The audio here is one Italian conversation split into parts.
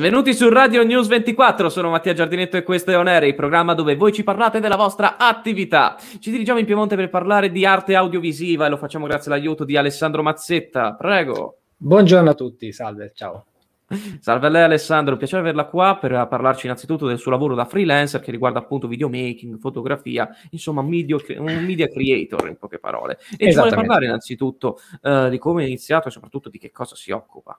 Benvenuti su Radio News 24, sono Mattia Giardinetto e questo è On Air, il programma dove voi ci parlate della vostra attività. Ci dirigiamo in Piemonte per parlare di arte audiovisiva e lo facciamo grazie all'aiuto di Alessandro Mazzetta. Prego. Buongiorno a tutti, salve, ciao. Salve a lei Alessandro, piacere averla qua per parlarci innanzitutto del suo lavoro da freelancer che riguarda appunto videomaking, fotografia, insomma media, un media creator in poche parole. E ci vuole parlare innanzitutto eh, di come è iniziato e soprattutto di che cosa si occupa.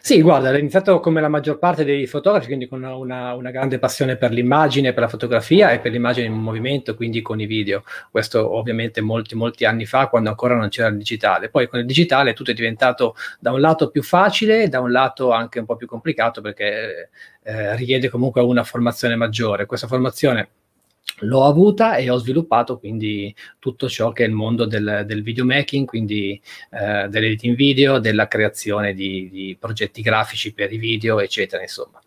Sì, guarda, ho iniziato come la maggior parte dei fotografi, quindi con una, una, grande passione per l'immagine, per la fotografia e per l'immagine in movimento, quindi con i video. Questo ovviamente molti, molti anni fa, quando ancora non c'era il digitale. Poi con il digitale tutto è diventato da un lato più facile da un lato anche un po' più complicato perché eh, richiede comunque una formazione maggiore. Questa formazione l'ho avuta e ho sviluppato quindi tutto ciò che è il mondo del, del videomaking, quindi eh, dell'editing video, della creazione di, di progetti grafici per i video, eccetera, insomma.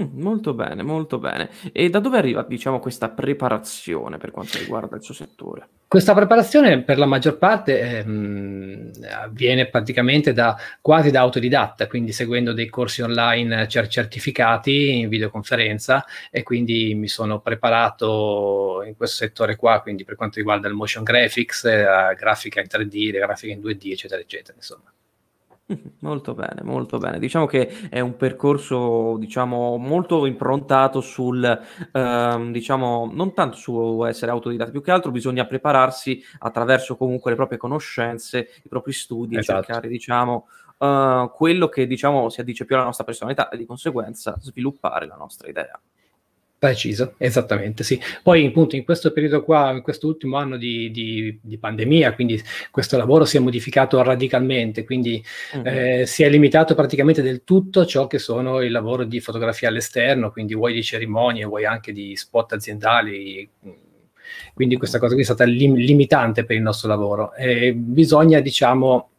Mm, molto bene, molto bene. E da dove arriva, diciamo, questa preparazione per quanto riguarda il suo settore? Questa preparazione per la maggior parte eh, avviene praticamente da, quasi da autodidatta, quindi seguendo dei corsi online cer- certificati in videoconferenza e quindi mi sono preparato in questo settore qua, quindi per quanto riguarda il motion graphics, la eh, grafica in 3D, la grafica in 2D, eccetera, eccetera, insomma. Molto bene, molto bene. Diciamo che è un percorso, diciamo, molto improntato sul, ehm, diciamo, non tanto su essere autodidatta, più che altro bisogna prepararsi attraverso comunque le proprie conoscenze, i propri studi esatto. cercare, diciamo, eh, quello che, diciamo, si addice più alla nostra personalità e di conseguenza sviluppare la nostra idea. Preciso, esattamente, sì. Poi appunto in questo periodo qua, in ultimo anno di, di, di, pandemia, quindi questo lavoro si è modificato radicalmente, quindi uh-huh. eh, si è limitato praticamente del tutto ciò che sono il lavoro di fotografia all'esterno, quindi vuoi di cerimonie, vuoi anche di spot aziendali, quindi questa cosa qui è stata lim- limitante per il nostro lavoro. E eh, bisogna, diciamo,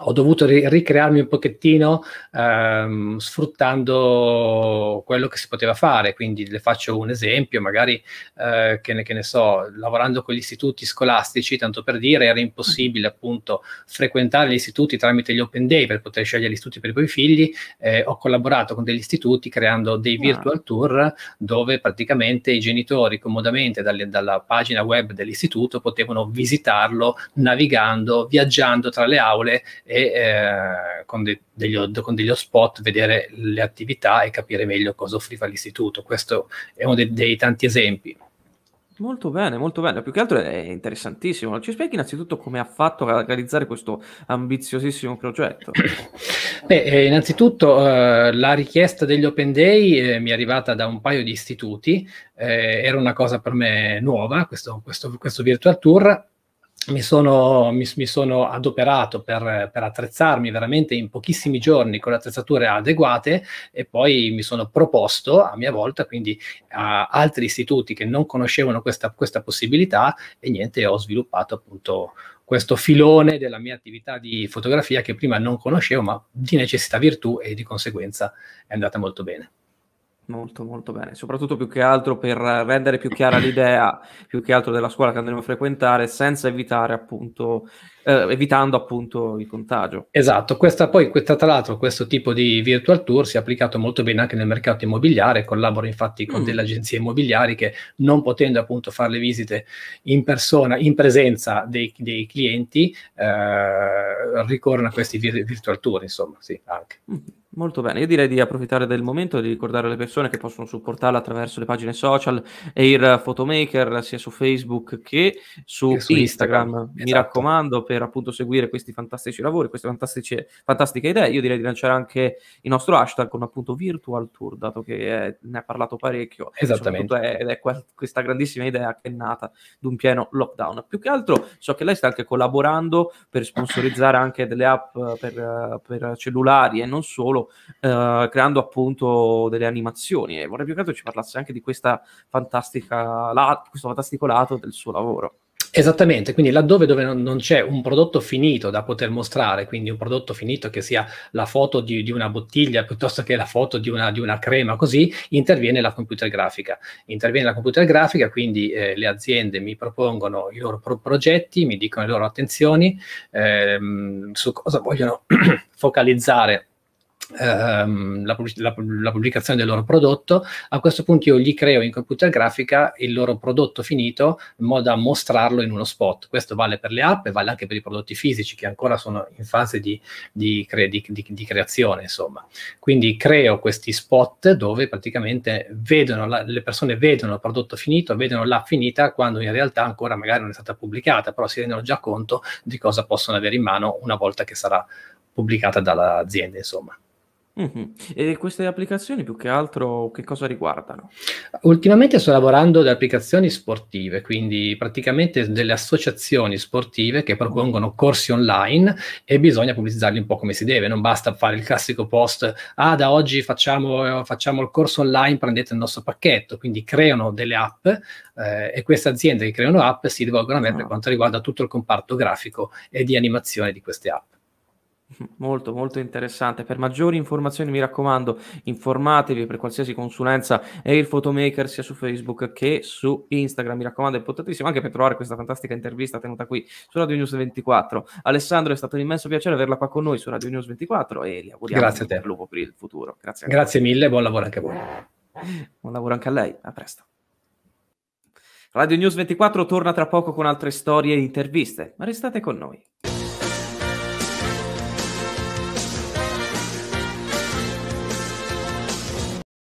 ho dovuto ricrearmi un pochettino ehm, sfruttando quello che si poteva fare, quindi le faccio un esempio, magari eh, che, ne, che, ne, so, lavorando con gli istituti scolastici, tanto per dire, era impossibile appunto frequentare gli istituti tramite gli open day per poter scegliere gli istituti per i propri figli, eh, ho collaborato con degli istituti creando dei ah. virtual tour dove praticamente i genitori comodamente dalle, dalla pagina web dell'istituto potevano visitarlo navigando, viaggiando tra le aule e eh, con, de- degli, con, degli, spot vedere le attività e capire meglio cosa offriva l'istituto. Questo è uno de- dei tanti esempi. Molto bene, molto bene. Più che altro è interessantissimo. Ci spieghi innanzitutto come ha fatto a realizzare questo ambiziosissimo progetto? Beh, eh, innanzitutto eh, la richiesta degli Open Day eh, mi è arrivata da un paio di istituti. Eh, era una cosa per me nuova, questo, questo, questo virtual tour mi sono, mi, mi sono, adoperato per, per, attrezzarmi veramente in pochissimi giorni con le attrezzature adeguate e poi mi sono proposto a mia volta, quindi a altri istituti che non conoscevano questa, questa possibilità e niente, ho sviluppato appunto questo filone della mia attività di fotografia che prima non conoscevo, ma di necessità virtù e di conseguenza è andata molto bene. Molto molto bene, soprattutto più che altro per rendere più chiara l'idea, più che altro della scuola che andremo a frequentare, senza evitare appunto eh, evitando appunto il contagio. Esatto, questa, poi questa, tra l'altro questo tipo di virtual tour si è applicato molto bene anche nel mercato immobiliare, collaboro infatti con mm. delle agenzie immobiliari che non potendo appunto fare le visite in persona, in presenza dei, dei clienti, eh, ricorrono a questi vir- virtual tour, insomma, sì, anche. Mm. Molto bene, io direi di approfittare del momento di ricordare alle persone che possono supportarla attraverso le pagine social Air Photomaker sia su Facebook che su, che su Instagram. Instagram. Mi esatto. raccomando, per appunto seguire questi fantastici lavori, queste fantastiche, fantastiche idee. Io direi di lanciare anche il nostro hashtag con appunto Virtual Tour, dato che è, eh, ne ha parlato parecchio. Esattamente. È, ed è qual- questa grandissima idea che è nata di un pieno lockdown. Più che altro so che lei sta anche collaborando per sponsorizzare anche delle app per, per cellulari e non solo, eh, creando appunto delle animazioni. E vorrei più che altro ci parlasse anche di questa fantastica, la, questo fantastico lato del suo lavoro. Esattamente, quindi laddove non, non, c'è un prodotto finito da poter mostrare, quindi un prodotto finito che sia la foto di, di una bottiglia piuttosto che la foto di una, di una, crema, così interviene la computer grafica. Interviene la computer grafica, quindi eh, le aziende mi propongono i loro pro- progetti, mi dicono le loro attenzioni ehm, su cosa vogliono focalizzare ehm, la, la, la, pubblicazione del loro prodotto, a questo punto io gli creo in computer grafica il loro prodotto finito in modo da mostrarlo in uno spot. Questo vale per le app e vale anche per i prodotti fisici che ancora sono in fase di, di, cre- di, di creazione, insomma. Quindi creo questi spot dove praticamente vedono la, le persone vedono il prodotto finito, vedono l'app finita quando in realtà ancora magari non è stata pubblicata, però si rendono già conto di cosa possono avere in mano una volta che sarà pubblicata dall'azienda, insomma. Mh-mh. E queste applicazioni più che altro che cosa riguardano? Ultimamente sto lavorando ad applicazioni sportive, quindi praticamente delle associazioni sportive che propongono corsi online e bisogna pubblicizzarli un po' come si deve, non basta fare il classico post, ah da oggi facciamo, facciamo il corso online, prendete il nostro pacchetto, quindi creano delle app eh, e queste aziende che creano app si rivolgono a me ah. per quanto riguarda tutto il comparto grafico e di animazione di queste app. Molto, molto interessante. Per maggiori informazioni, mi raccomando, informatevi per qualsiasi consulenza e il Photomaker sia su Facebook che su Instagram. Mi raccomando, è importantissimo anche per trovare questa fantastica intervista tenuta qui su Radio News 24. Alessandro, è stato un immenso piacere averla qua con noi su Radio News 24 e li auguriamo Grazie a te. lupo per il futuro. Grazie, Grazie mille, buon lavoro anche a voi. Buon lavoro anche a lei, a presto. Radio News 24 torna tra poco con altre storie e interviste, ma restate con noi.